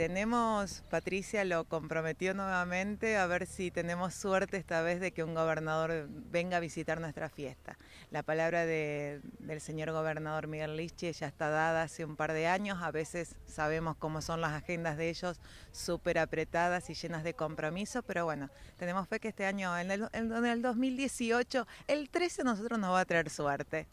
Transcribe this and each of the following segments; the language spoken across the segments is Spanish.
Tenemos, Patricia lo comprometió nuevamente, a ver si tenemos suerte esta vez de que un gobernador venga a visitar nuestra fiesta. La palabra del señor gobernador Miguel Lichi ya está dada hace un par de años, a veces sabemos cómo son las agendas de ellos, súper apretadas y llenas de compromiso, pero bueno, tenemos fe que este año, en el, en el 2018, el 13 nosotros nos va a traer suerte.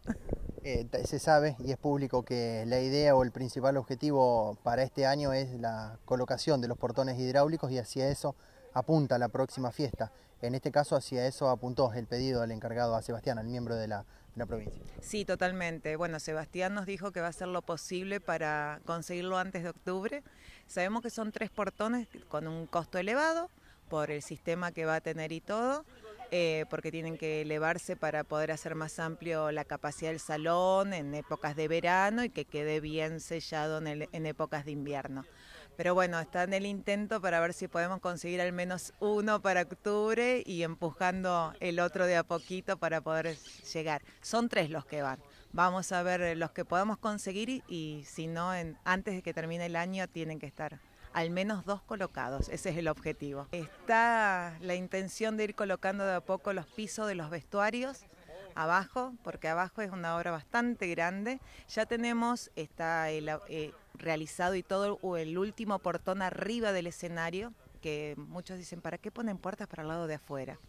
Eh, se sabe y es público que la idea o el principal objetivo para este año es la colocación de los portones hidráulicos y hacia eso apunta la próxima fiesta. En este caso, hacia eso apuntó el pedido del encargado a Sebastián, al miembro de la, de la, provincia. Sí, totalmente. Bueno, Sebastián nos dijo que va a hacer lo posible para conseguirlo antes de octubre. Sabemos que son tres portones con un costo elevado por el sistema que va a tener y todo. Eh, porque tienen que elevarse para poder hacer más amplio la capacidad del salón en épocas de verano y que quede bien sellado en, épocas de invierno. Pero bueno, está en el intento para ver si podemos conseguir al menos uno para octubre y empujando el otro de a poquito para poder llegar. Son tres los que van. Vamos a ver los que podemos conseguir y, si no, antes de que termine el año tienen que estar al menos dos colocados, ese es el objetivo. Está la intención de ir colocando de a poco los pisos de los vestuarios abajo, porque abajo es una obra bastante grande. Ya tenemos, está el, eh, realizado y todo el último portón arriba del escenario, que muchos dicen, ¿para qué ponen puertas para el lado de afuera?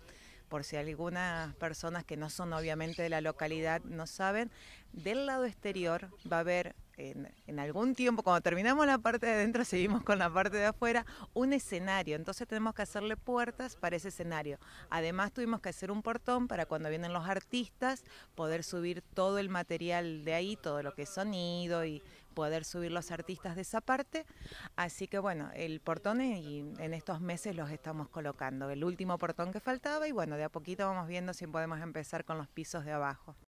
Por si algunas personas que no son obviamente de la localidad no saben, del lado exterior va a haber en, algún tiempo, cuando terminamos la parte de adentro, seguimos con la parte de afuera, un escenario. Entonces tenemos que hacerle puertas para ese escenario. Además tuvimos que hacer un portón para cuando vienen los artistas poder subir todo el material de ahí, todo lo que es sonido y poder subir los artistas de esa parte. Así que bueno, el portón y en estos meses los estamos colocando. El último portón que faltaba y bueno, de a poquito vamos viendo si podemos empezar con los pisos de abajo.